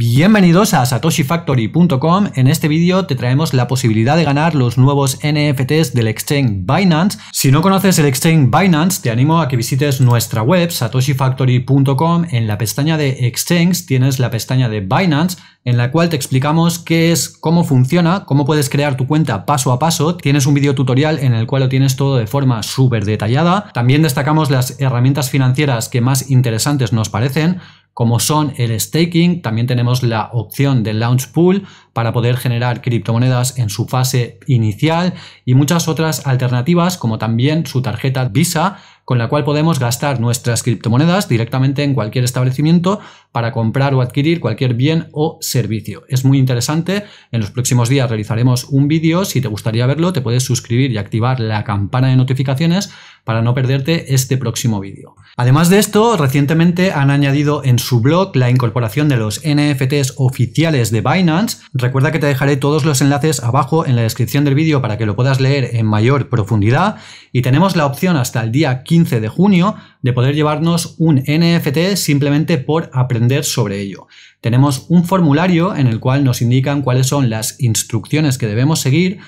Bienvenidos a satoshifactory.com. En este vídeo te traemos la posibilidad de ganar los nuevos NFTs del exchange Binance. Si no conoces el exchange Binance, te animo a que visites nuestra web satoshifactory.com. En la pestaña de exchanges tienes la pestaña de Binance en la cual te explicamos qué es, cómo funciona, cómo puedes crear tu cuenta paso a paso. Tienes un vídeo tutorial en el cual lo tienes todo de forma súper detallada. También destacamos las herramientas financieras que más interesantes nos parecen, como son el staking, también tenemos la opción del launch pool para poder generar criptomonedas en su fase inicial y muchas otras alternativas como también su tarjeta Visa con la cual podemos gastar nuestras criptomonedas directamente en cualquier establecimiento para comprar o adquirir cualquier bien o servicio. Es muy interesante, en los próximos días realizaremos un vídeo, si te gustaría verlo te puedes suscribir y activar la campana de notificaciones para no perderte este próximo vídeo. Además de esto, recientemente han añadido en su blog la incorporación de los NFTs oficiales de Binance. Recuerda que te dejaré todos los enlaces abajo en la descripción del vídeo para que lo puedas leer en mayor profundidad y tenemos la opción hasta el día 15 de junio de poder llevarnos un NFT simplemente por aprender sobre ello. Tenemos un formulario en el cual nos indican cuáles son las instrucciones que debemos seguir,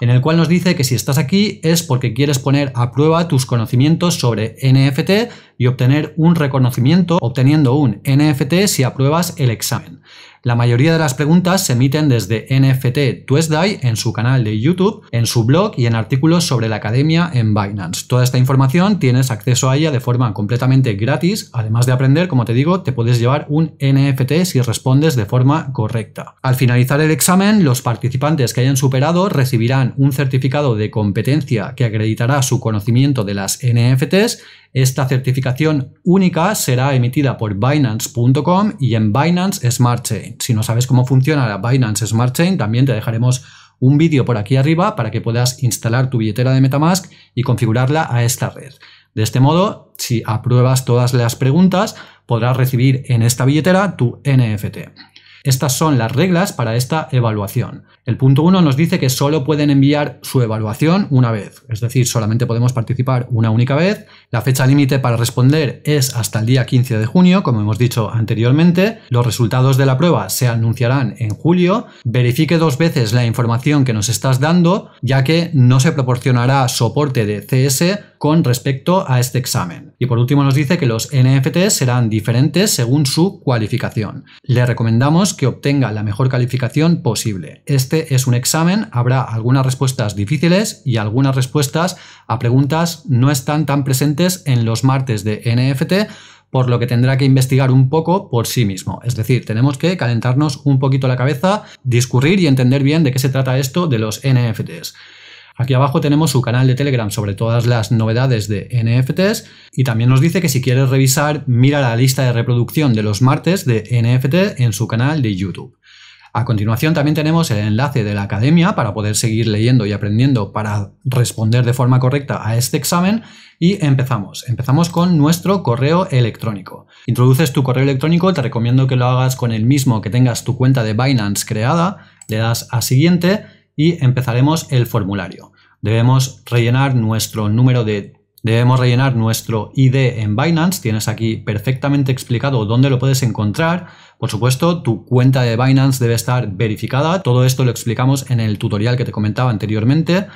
en el cual nos dice que si estás aquí es porque quieres poner a prueba tus conocimientos sobre NFT y obtener un reconocimiento obteniendo un NFT si apruebas el examen. La mayoría de las preguntas se emiten desde NFT Tuesday en su canal de YouTube, en su blog y en artículos sobre la academia en Binance. Toda esta información tienes acceso a ella de forma completamente gratis. Además de aprender, como te digo, te puedes llevar un NFT si respondes de forma correcta. Al finalizar el examen, los participantes que hayan superado recibirán un certificado de competencia que acreditará su conocimiento de las NFTs esta certificación única será emitida por Binance.com y en Binance Smart Chain. Si no sabes cómo funciona la Binance Smart Chain, también te dejaremos un vídeo por aquí arriba para que puedas instalar tu billetera de Metamask y configurarla a esta red. De este modo, si apruebas todas las preguntas, podrás recibir en esta billetera tu NFT. Estas son las reglas para esta evaluación. El punto 1 nos dice que solo pueden enviar su evaluación una vez, es decir, solamente podemos participar una única vez. La fecha límite para responder es hasta el día 15 de junio, como hemos dicho anteriormente. Los resultados de la prueba se anunciarán en julio. Verifique dos veces la información que nos estás dando, ya que no se proporcionará soporte de CS con respecto a este examen. Y por último nos dice que los NFTs serán diferentes según su cualificación. Le recomendamos que obtenga la mejor calificación posible. Este es un examen, habrá algunas respuestas difíciles y algunas respuestas a preguntas no están tan presentes en los martes de NFT, por lo que tendrá que investigar un poco por sí mismo. Es decir, tenemos que calentarnos un poquito la cabeza, discurrir y entender bien de qué se trata esto de los NFTs. Aquí abajo tenemos su canal de Telegram sobre todas las novedades de NFTs y también nos dice que si quieres revisar, mira la lista de reproducción de los martes de NFT en su canal de YouTube. A continuación también tenemos el enlace de la academia para poder seguir leyendo y aprendiendo para responder de forma correcta a este examen y empezamos. Empezamos con nuestro correo electrónico. Introduces tu correo electrónico, te recomiendo que lo hagas con el mismo que tengas tu cuenta de Binance creada, le das a siguiente y empezaremos el formulario. Debemos rellenar nuestro número de debemos rellenar nuestro ID en Binance. Tienes aquí perfectamente explicado dónde lo puedes encontrar. Por supuesto, tu cuenta de Binance debe estar verificada. Todo esto lo explicamos en el tutorial que te comentaba anteriormente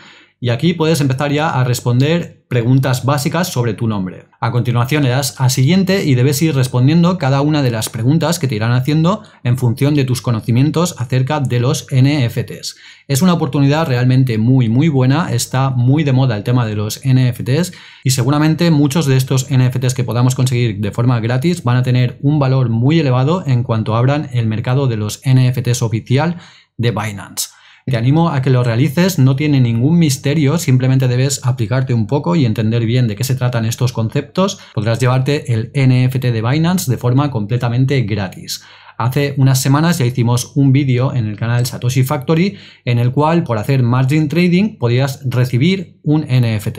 y aquí puedes empezar ya a responder preguntas básicas sobre tu nombre. A continuación le das a siguiente y debes ir respondiendo cada una de las preguntas que te irán haciendo en función de tus conocimientos acerca de los NFTs. Es una oportunidad realmente muy muy buena, está muy de moda el tema de los NFTs y seguramente muchos de estos NFTs que podamos conseguir de forma gratis van a tener un valor muy elevado en cuanto abran el mercado de los NFTs oficial de Binance. Te animo a que lo realices, no tiene ningún misterio, simplemente debes aplicarte un poco y entender bien de qué se tratan estos conceptos. Podrás llevarte el NFT de Binance de forma completamente gratis. Hace unas semanas ya hicimos un vídeo en el canal Satoshi Factory en el cual por hacer margin trading podías recibir un NFT.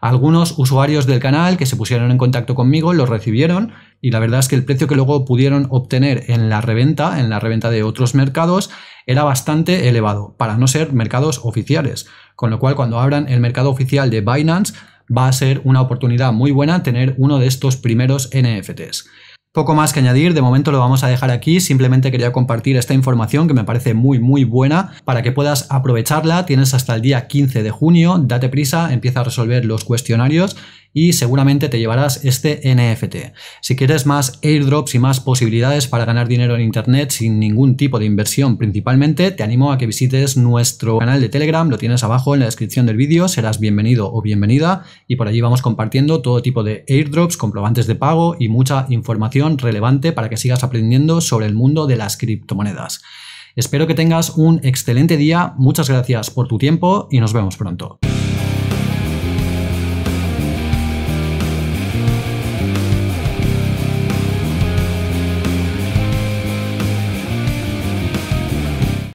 Algunos usuarios del canal que se pusieron en contacto conmigo lo recibieron y la verdad es que el precio que luego pudieron obtener en la reventa, en la reventa de otros mercados, era bastante elevado para no ser mercados oficiales, con lo cual cuando abran el mercado oficial de Binance va a ser una oportunidad muy buena tener uno de estos primeros NFTs. Poco más que añadir, de momento lo vamos a dejar aquí, simplemente quería compartir esta información que me parece muy muy buena para que puedas aprovecharla, tienes hasta el día 15 de junio, date prisa, empieza a resolver los cuestionarios y seguramente te llevarás este NFT. Si quieres más airdrops y más posibilidades para ganar dinero en Internet sin ningún tipo de inversión principalmente, te animo a que visites nuestro canal de Telegram, lo tienes abajo en la descripción del vídeo, serás bienvenido o bienvenida y por allí vamos compartiendo todo tipo de airdrops, comprobantes de pago y mucha información relevante para que sigas aprendiendo sobre el mundo de las criptomonedas. Espero que tengas un excelente día, muchas gracias por tu tiempo y nos vemos pronto.